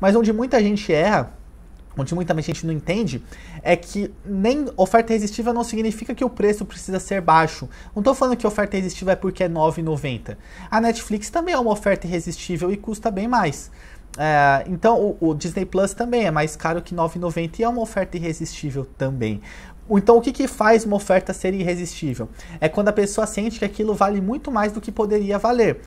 Mas onde muita gente erra, onde muita gente não entende, é que nem oferta resistiva não significa que o preço precisa ser baixo. Não estou falando que oferta resistiva é porque é 9,90. A Netflix também é uma oferta irresistível e custa bem mais. É, então o, o, Disney Plus também é mais caro que 9,90 e é uma oferta irresistível também. Então o que, que faz uma oferta ser irresistível? É quando a pessoa sente que aquilo vale muito mais do que poderia valer.